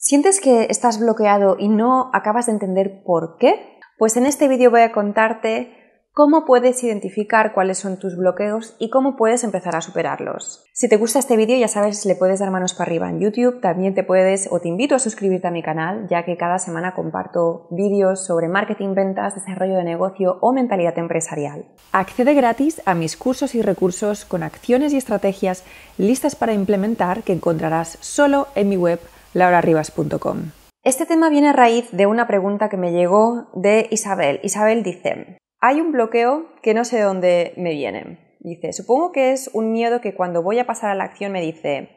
¿Sientes que estás bloqueado y no acabas de entender por qué? Pues en este vídeo voy a contarte cómo puedes identificar cuáles son tus bloqueos y cómo puedes empezar a superarlos. Si te gusta este vídeo, ya sabes, le puedes dar manos para arriba en YouTube, también te puedes o te invito a suscribirte a mi canal, ya que cada semana comparto vídeos sobre marketing, ventas, desarrollo de negocio o mentalidad empresarial. Accede gratis a mis cursos y recursos con acciones y estrategias listas para implementar que encontrarás solo en mi web laurarribas.com. Este tema viene a raíz de una pregunta que me llegó de Isabel. Isabel dice, hay un bloqueo que no sé de dónde me viene. Dice, supongo que es un miedo que cuando voy a pasar a la acción me dice,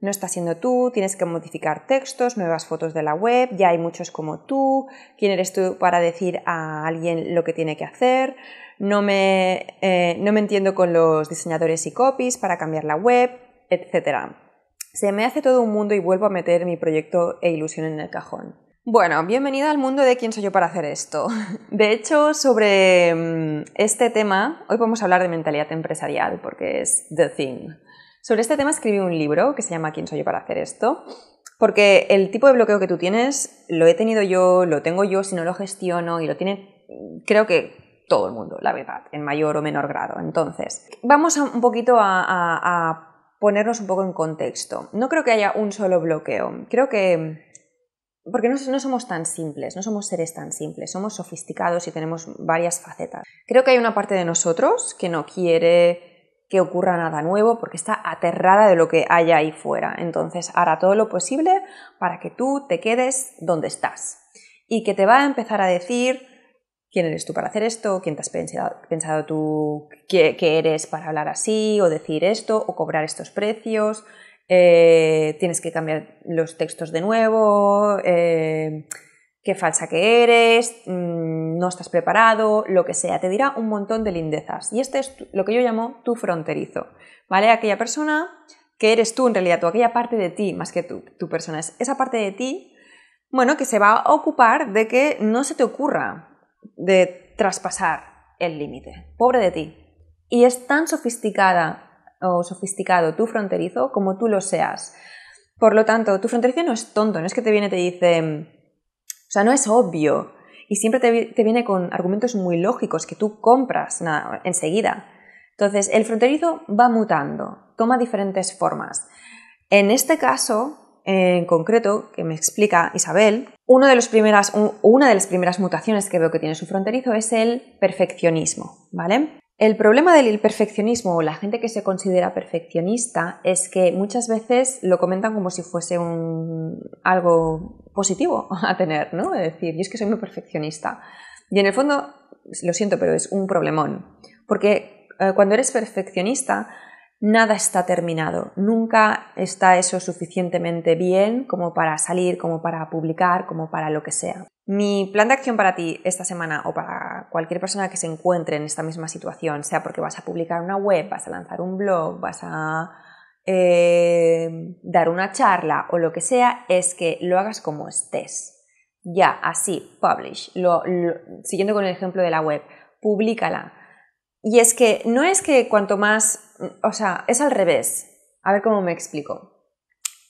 no estás siendo tú, tienes que modificar textos, nuevas fotos de la web, ya hay muchos como tú, quién eres tú para decir a alguien lo que tiene que hacer, no me, eh, no me entiendo con los diseñadores y copies para cambiar la web, etc. Se me hace todo un mundo y vuelvo a meter mi proyecto e ilusión en el cajón. Bueno, bienvenida al mundo de quién soy yo para hacer esto. De hecho, sobre mm, este tema, hoy vamos a hablar de mentalidad empresarial porque es the thing. Sobre este tema escribí un libro que se llama ¿Quién soy yo para hacer esto? Porque el tipo de bloqueo que tú tienes lo he tenido yo, lo tengo yo si no lo gestiono y lo tiene mm, creo que todo el mundo, la verdad, en mayor o menor grado. Entonces, vamos un poquito a, a ponernos un poco en contexto. No creo que haya un solo bloqueo. Creo que porque no, no, somos tan simples, no somos seres tan simples, somos sofisticados y tenemos varias facetas. Creo que hay una parte de nosotros que no quiere que ocurra nada nuevo porque está aterrada de lo que haya ahí fuera. Entonces hará todo lo posible para que tú te quedes donde estás y que te va a empezar a decir quién eres tú para hacer esto, quién te has pensado, tú que eres para hablar así o decir esto o cobrar estos precios eh, tienes que cambiar los textos de nuevo, eh, qué falsa que eres, mm, no estás preparado, lo que sea, te dirá un montón de lindezas. Y este es lo que yo llamo tu fronterizo, ¿vale? Aquella persona que eres tú en realidad, tú, aquella parte de ti más que tú, tu persona, es esa parte de ti, bueno, que se va a ocupar de que no se te ocurra de traspasar el límite. Pobre de ti. Y es tan sofisticada o sofisticado, tu fronterizo, como tú lo seas. Por lo tanto, tu fronterizo no es tonto, no es que te viene y te dice, o sea, no es obvio. Y siempre te, viene con argumentos muy lógicos que tú compras enseguida. Entonces, el fronterizo va mutando, toma diferentes formas. En este caso, en concreto, que me explica Isabel, uno de los primeras, una de las primeras mutaciones que veo que tiene su fronterizo es el perfeccionismo, ¿vale? El problema del perfeccionismo o la gente que se considera perfeccionista es que muchas veces lo comentan como si fuese algo positivo a tener, ¿no? Es decir, yo es que soy muy perfeccionista. Y en el fondo, lo siento, pero es un problemón. Porque eh, cuando eres perfeccionista, nada está terminado, nunca está eso suficientemente bien como para salir, como para publicar, como para lo que sea. Mi plan de acción para ti esta semana o para cualquier persona que se encuentre en esta misma situación, sea porque vas a publicar una web, vas a lanzar un blog, vas a eh, dar una charla o lo que sea, es que lo hagas como estés. Ya, así, publish. siguiendo con el ejemplo de la web, públicala. Y es que no es que cuanto más, o sea, es al revés. A ver cómo me explico.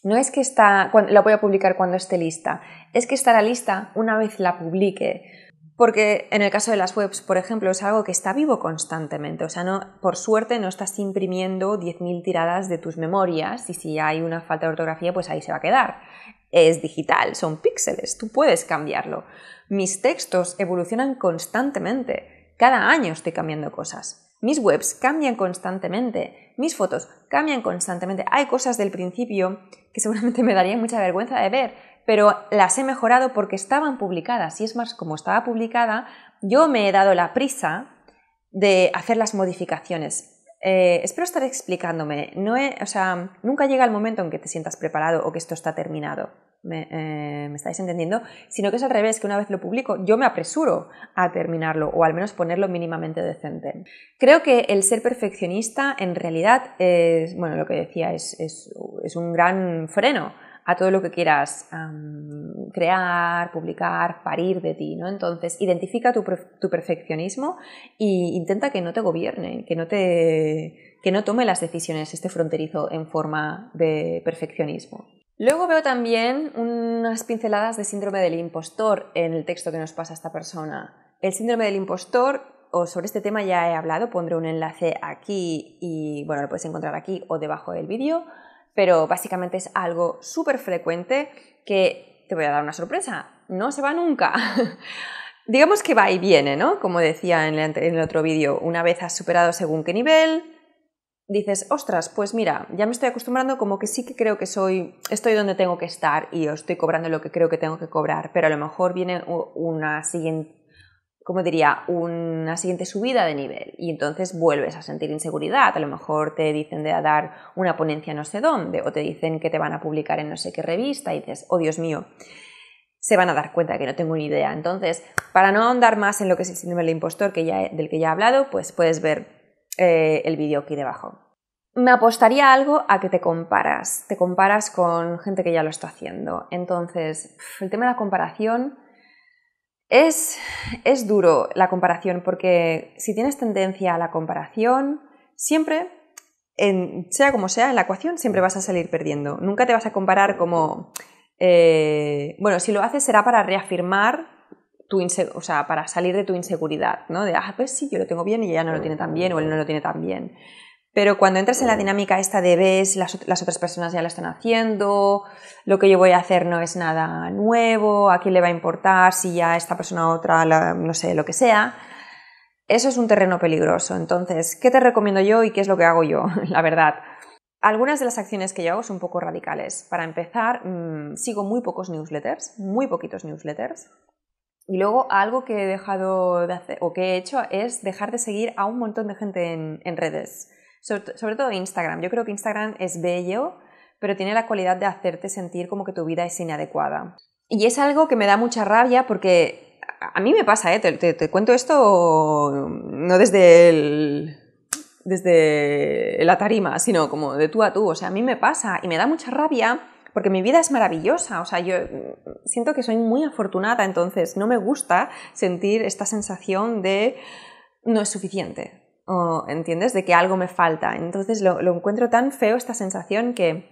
No es que está, la voy a publicar cuando esté lista, es que estará lista una vez la publique. Porque en el caso de las webs, por ejemplo, es algo que está vivo constantemente. O sea, por suerte no estás imprimiendo 10.000 tiradas de tus memorias y si hay una falta de ortografía, pues ahí se va a quedar. Es digital, son píxeles, tú puedes cambiarlo. Mis textos evolucionan constantemente. Cada año estoy cambiando cosas. Mis webs cambian constantemente, mis fotos cambian constantemente. Hay cosas del principio que seguramente me daría mucha vergüenza de ver, pero las he mejorado porque estaban publicadas. Y es más, como estaba publicada, yo me he dado la prisa de hacer las modificaciones. Eh, espero estar explicándome. No o sea, nunca llega el momento en que te sientas preparado o que esto está terminado. Eh, me, estáis entendiendo, sino que es al revés, que una vez lo publico yo me apresuro a terminarlo o al menos ponerlo mínimamente decente. Creo que el ser perfeccionista en realidad es, bueno, lo que decía, es, un gran freno a todo lo que quieras crear, publicar, parir de ti, ¿no? Entonces, identifica tu, perfeccionismo e intenta que no te gobierne, que no te que no tome las decisiones este fronterizo en forma de perfeccionismo. Luego veo también unas pinceladas de síndrome del impostor en el texto que nos pasa esta persona. El síndrome del impostor, o sobre este tema ya he hablado, pondré un enlace aquí y bueno, lo puedes encontrar aquí o debajo del vídeo, pero básicamente es algo súper frecuente que te voy a dar una sorpresa, no se va nunca. Digamos que va y viene, ¿no? Como decía en el otro vídeo, una vez has superado según qué nivel, dices, ostras, pues mira, ya me estoy acostumbrando como que sí que creo que soy, estoy donde tengo que estar y estoy cobrando lo que creo que tengo que cobrar, pero a lo mejor viene una siguiente, como diría, una siguiente subida de nivel y entonces vuelves a sentir inseguridad, a lo mejor te dicen de dar una ponencia no sé dónde o te dicen que te van a publicar en no sé qué revista y dices, oh Dios mío, se van a dar cuenta que no tengo ni idea. Entonces, para no ahondar más en lo que es el síndrome del impostor del que ya he hablado, pues puedes ver eh, el vídeo aquí debajo me apostaría algo a que te comparas, te comparas con gente que ya lo está haciendo. Entonces, el tema de la comparación es, es duro, la comparación, porque si tienes tendencia a la comparación, siempre, sea como sea, en la ecuación siempre vas a salir perdiendo. Nunca te vas a comparar como, eh, bueno, si lo haces será para reafirmar o sea, para salir de tu inseguridad, ¿no? De, ah, pues sí, yo lo tengo bien y ella no lo tiene tan bien o él no lo tiene tan bien. Pero cuando entras en la dinámica esta de ves, las, las, otras personas ya la están haciendo, lo que yo voy a hacer no es nada nuevo, a quién le va a importar si ya esta persona otra, no sé, lo que sea, eso es un terreno peligroso. Entonces, ¿qué te recomiendo yo y qué es lo que hago yo? la verdad. Algunas de las acciones que yo hago son un poco radicales. Para empezar, mm, sigo muy pocos newsletters, muy poquitos newsletters. Y luego algo que he dejado de hacer o que he hecho es dejar de seguir a un montón de gente en redes sobre, todo Instagram. Yo creo que Instagram es bello, pero tiene la cualidad de hacerte sentir como que tu vida es inadecuada. Y es algo que me da mucha rabia porque a mí me pasa, ¿eh? te, te, cuento esto no desde, desde la tarima, sino como de tú a tú. O sea, a mí me pasa y me da mucha rabia porque mi vida es maravillosa. O sea, yo siento que soy muy afortunada, entonces no me gusta sentir esta sensación de no es suficiente. ¿entiendes? De que algo me falta. Entonces lo, encuentro tan feo esta sensación que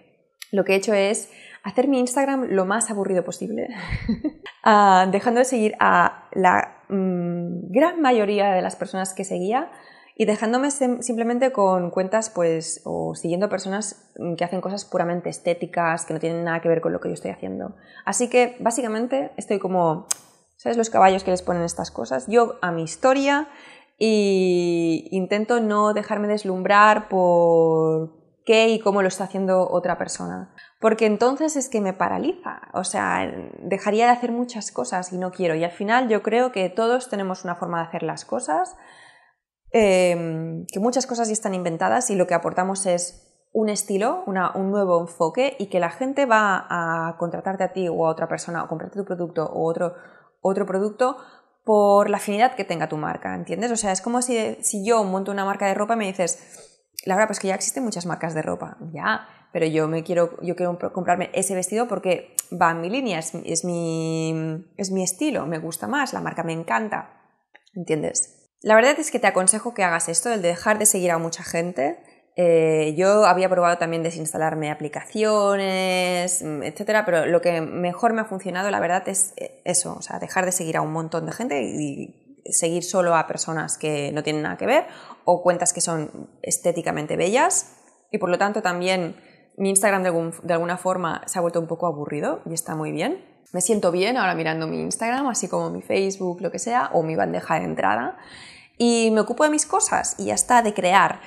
lo que he hecho es hacer mi Instagram lo más aburrido posible, ah, dejando de seguir a la mm, gran mayoría de las personas que seguía y dejándome simplemente con cuentas, pues, o siguiendo personas mm, que hacen cosas puramente estéticas, que no tienen nada que ver con lo que yo estoy haciendo. Así que, básicamente, estoy como, ¿sabes los caballos que les ponen estas cosas? Yo a mi historia y intento no dejarme deslumbrar por qué y cómo lo está haciendo otra persona, porque entonces es que me paraliza, o sea, dejaría de hacer muchas cosas y no quiero, y al final yo creo que todos tenemos una forma de hacer las cosas, em, que muchas cosas ya están inventadas y lo que aportamos es un estilo, un nuevo enfoque y que la gente va a contratarte a ti o a otra persona o comprarte tu producto o otro producto por la afinidad que tenga tu marca, ¿entiendes? O sea, es como si, yo monto una marca de ropa y me dices, la verdad, pues que ya existen muchas marcas de ropa, ya, pero yo me quiero, yo quiero comprarme ese vestido porque va en mi línea, es, mi, es mi estilo, me gusta más, la marca me encanta, ¿entiendes? La verdad es que te aconsejo que hagas esto, el de dejar de seguir a mucha gente eh, yo había probado también desinstalarme aplicaciones, mm, etcétera, pero lo que mejor me ha funcionado, la verdad, es eh, eso, o sea, dejar de seguir a un montón de gente y seguir solo a personas que no tienen nada que ver o cuentas que son estéticamente bellas y por lo tanto también mi Instagram de, de alguna forma se ha vuelto un poco aburrido y está muy bien. Me siento bien ahora mirando mi Instagram, así como mi Facebook, lo que sea, o mi bandeja de entrada. Y me ocupo de mis cosas y ya está, de crear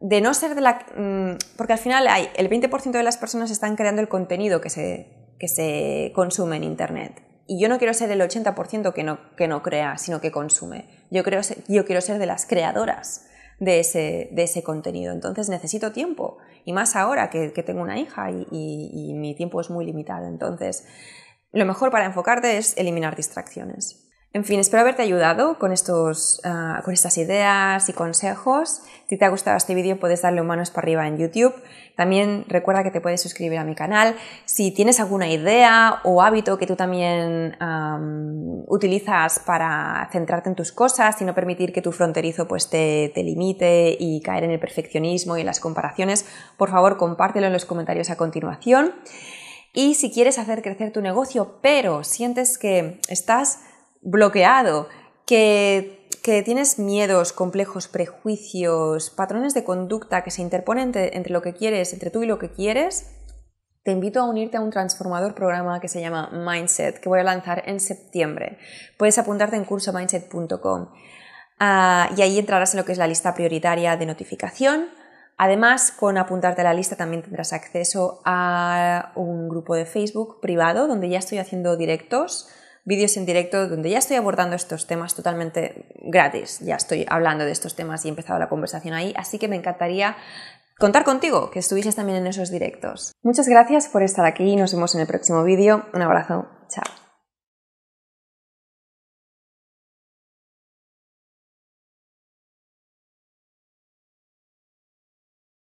de no ser de la... Mm, porque al final el 20% de las personas están creando el contenido que se, consume en Internet. Y yo no quiero ser el 80% que no, que no crea, sino que consume. Yo, creo, yo quiero ser de las creadoras de ese, contenido. Entonces necesito tiempo. Y más ahora que, tengo una hija y mi tiempo es muy limitado. Entonces, lo mejor para enfocarte es eliminar distracciones. En fin, espero haberte ayudado con, estos, ah, con estas ideas y consejos. Si te ha gustado este vídeo, puedes darle un manos para arriba en YouTube. También recuerda que te puedes suscribir a mi canal. Si tienes alguna idea o hábito que tú también utilizas para centrarte en tus cosas y no permitir que tu fronterizo pues, te, te limite y caer en el perfeccionismo y en las comparaciones, por favor compártelo en los comentarios a continuación. Y si quieres hacer crecer tu negocio, pero sientes que estás bloqueado, que, que tienes miedos, complejos, prejuicios, patrones de conducta que se interponen entre, lo que quieres, entre tú y lo que quieres, te invito a unirte a un transformador programa que se llama Mindset, que voy a lanzar en septiembre. Puedes apuntarte en cursomindset.com ah, y ahí entrarás en lo que es la lista prioritaria de notificación. Además, con apuntarte a la lista también tendrás acceso a un grupo de Facebook privado donde ya estoy haciendo directos vídeos en directo donde ya estoy abordando estos temas totalmente gratis, ya estoy hablando de estos temas y he empezado la conversación ahí, así que me encantaría contar contigo, que estuvieses también en esos directos. Muchas gracias por estar aquí y nos vemos en el próximo vídeo. Un abrazo, chao.